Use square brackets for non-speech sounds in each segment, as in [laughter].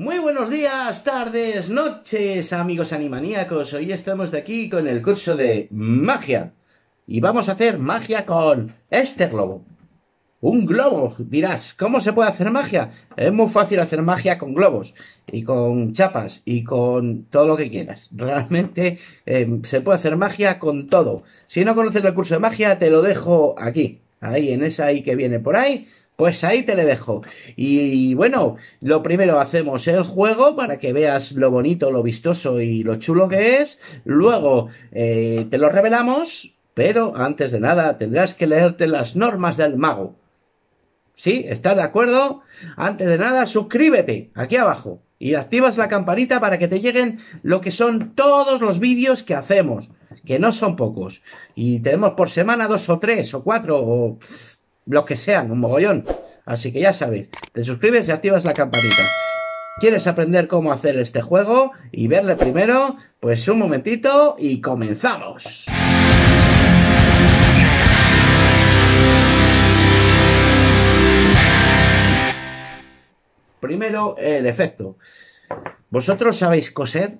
Muy buenos días, tardes, noches, amigos animaníacos. Hoy estamos de aquí con el curso de magia. Y vamos a hacer magia con este globo. Un globo, dirás, ¿cómo se puede hacer magia? Es muy fácil hacer magia con globos y con chapas y con todo lo que quieras. [laughs] Realmente eh, se puede hacer magia con todo. Si no conoces el curso de magia, te lo dejo aquí. Ahí, en esa ahí que viene por ahí, pues ahí te le dejo. Y, bueno, lo primero hacemos el juego para que veas lo bonito, lo vistoso y lo chulo que es. Luego eh, te lo revelamos, pero antes de nada tendrás que leerte las normas del mago. ¿Sí? ¿Estás de acuerdo? Antes de nada, suscríbete aquí abajo y activas la campanita para que te lleguen lo que son todos los vídeos que hacemos, que no son pocos. Y tenemos por semana dos o tres o cuatro o lo que sean, un mogollón. Así que ya sabéis, te suscribes y activas la campanita. ¿Quieres aprender cómo hacer este juego y verle primero? Pues un momentito y comenzamos. Primero, el efecto. ¿Vosotros sabéis coser?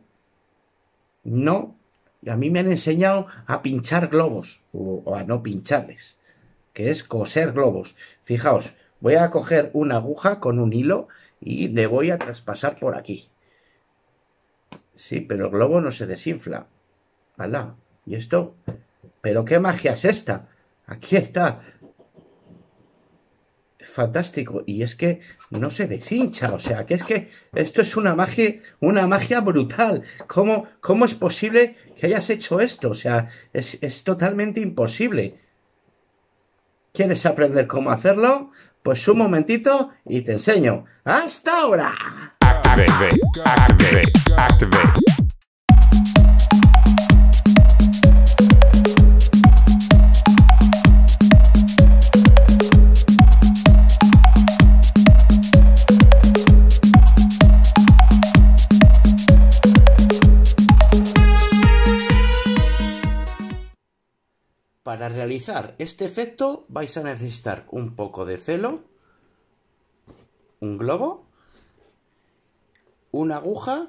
No. A mí me han enseñado a pinchar globos o, a no pincharles que es coser globos. Fijaos, voy a coger una aguja con un hilo y le voy a traspasar por aquí. Sí, pero el globo no se desinfla. ¡Hala! ¿Y esto? ¿Pero qué magia es esta? Aquí está. Fantástico. Y es que no se deshincha. O sea, que es que esto es una magia, una magia brutal. ¿Cómo, cómo es posible que hayas hecho esto? O sea, es totalmente imposible. ¿Quieres aprender cómo hacerlo? Pues un momentito y te enseño. ¡Hasta ahora! Para realizar este efecto vais a necesitar un poco de celo, un globo, una aguja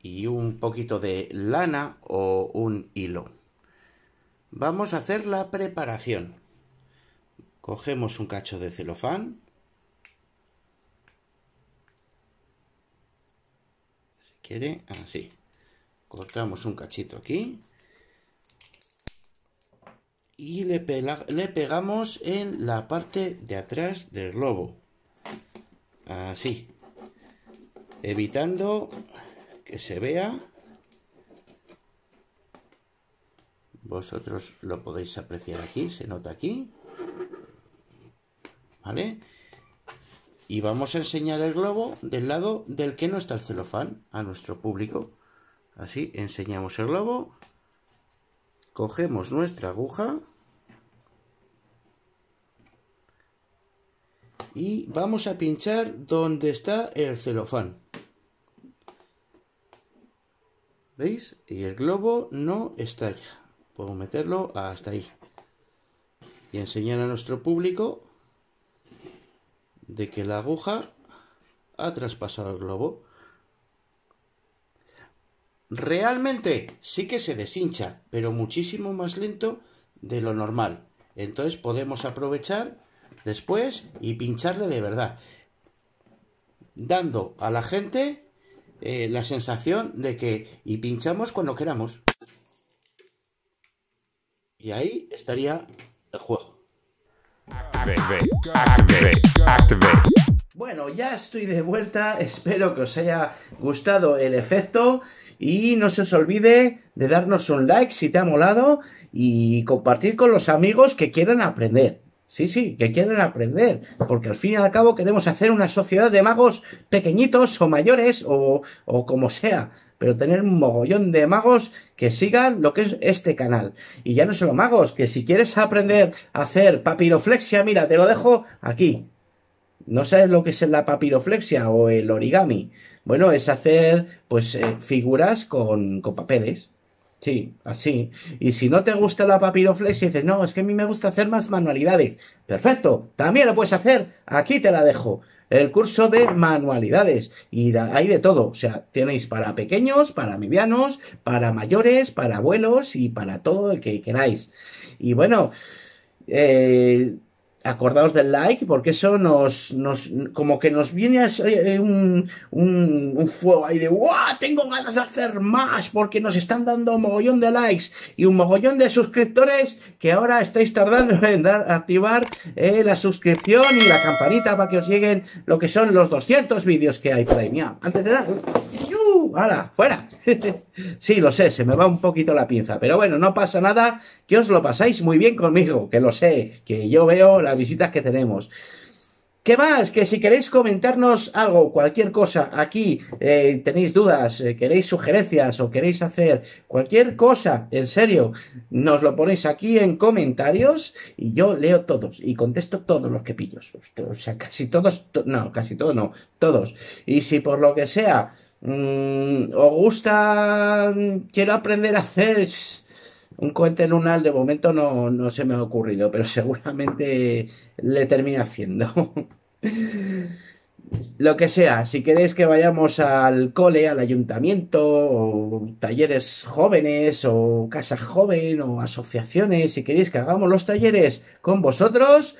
y un poquito de lana o un hilo. Vamos a hacer la preparación. Cogemos un cacho de celofán. Si quiere, así. Cortamos un cachito aquí y le, pegamos en la parte de atrás del globo. Así. Evitando que se vea. Vosotros lo podéis apreciar aquí, se nota aquí. ¿Vale? Y vamos a enseñar el globo del lado del que no está el celofán a nuestro público. Así enseñamos el globo Cogemos nuestra aguja y vamos a pinchar donde está el celofán. ¿Veis? Y el globo no estalla. Puedo meterlo hasta ahí. Y enseñar a nuestro público de que la aguja ha traspasado el globo realmente sí que se deshincha, pero muchísimo más lento de lo normal. Entonces podemos aprovechar después y pincharle de verdad, dando a la gente eh, la sensación de que y pinchamos cuando queramos. Y ahí estaría el juego. Bueno, ya estoy de vuelta, [laughs] espero que os haya gustado el efecto y no se os olvide de darnos un like si te ha molado y compartir con los amigos que quieran aprender. Sí, sí, que quieran aprender, porque al fin y al cabo queremos hacer una sociedad de magos pequeñitos o mayores o, o como sea, pero tener un mogollón de magos que sigan lo que es este canal. Y ya no solo magos, que si quieres aprender a hacer papiroflexia, mira, te lo dejo aquí, ¿No sabes lo que es la papiroflexia o el origami? Bueno, es hacer pues eh, figuras con, con, papeles. Sí, así. Y si no te gusta la papiroflexia, dices, no, es que a mí me gusta hacer más manualidades. Perfecto, también lo puedes hacer. Aquí te la dejo. El curso de manualidades. Y hay de todo. O sea, tenéis para pequeños, para medianos, para mayores, para abuelos y para todo el que queráis. Y bueno, eh, acordaos del like, porque eso nos, como que nos viene eh, un, fuego ahí de ¡guau! Tengo ganas de hacer más, porque nos están dando un mogollón de likes y un mogollón de suscriptores que ahora estáis tardando [laughs] en dar, activar eh, la suscripción y la campanita para que os lleguen lo que son los 200 vídeos que hay mía Antes de dar... ¡Uh! ¡Fuera! [laughs] sí, lo sé, se me va un poquito la pinza, pero bueno, no pasa nada, que os lo pasáis muy bien conmigo, que lo sé, que yo veo las visitas que tenemos. ¿Qué más? Que si queréis comentarnos algo, cualquier cosa aquí, eh, tenéis dudas, eh, queréis sugerencias o queréis hacer cualquier cosa, en serio, nos lo ponéis aquí en comentarios y yo leo todos y contesto todos los que pillo. O sea, casi todos, no, casi todos no, todos. Y si por lo que sea, mm, os gusta, quiero aprender a hacer un cohete lunar de momento no, no se me ha ocurrido, pero seguramente le termine haciendo. [laughs] Lo que sea, si queréis que vayamos al cole, al ayuntamiento, o talleres jóvenes, o casa joven, o asociaciones, si queréis que hagamos los talleres con vosotros,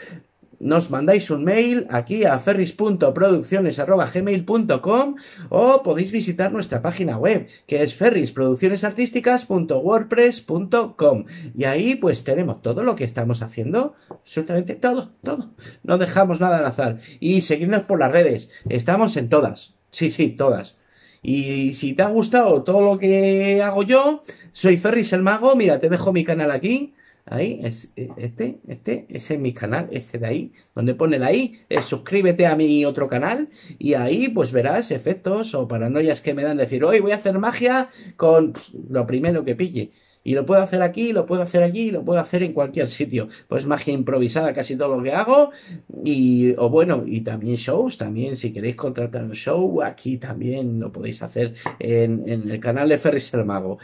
nos mandáis un mail aquí a ferris.producciones.gmail.com o podéis visitar nuestra página web que es ferrisproduccionesartísticas.wordpress.com y ahí pues tenemos todo lo que estamos haciendo, absolutamente todo, todo. No dejamos nada al azar y seguidnos por las redes, estamos en todas, sí, sí, todas. Y si te ha gustado todo lo que hago yo, soy Ferris el Mago, mira, te dejo mi canal aquí Ahí, es, e, este, este, ese es mi canal, este de ahí, donde pone ahí, suscríbete a mi otro canal y ahí pues verás efectos o paranoias que me dan decir, hoy voy a hacer magia con lo primero que pille. Y lo puedo hacer aquí, lo puedo hacer allí, lo puedo hacer en cualquier sitio. Pues magia improvisada casi todo lo que hago. Y, o bueno, y también shows, también si queréis contratar un show, aquí también lo podéis hacer en, en el canal de Ferris el Mago.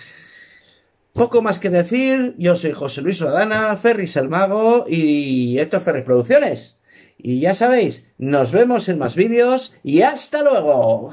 Poco más que decir, yo soy José Luis Rodana, Ferris el Mago y esto es Ferris Producciones. Y ya sabéis, nos vemos en más vídeos y hasta luego.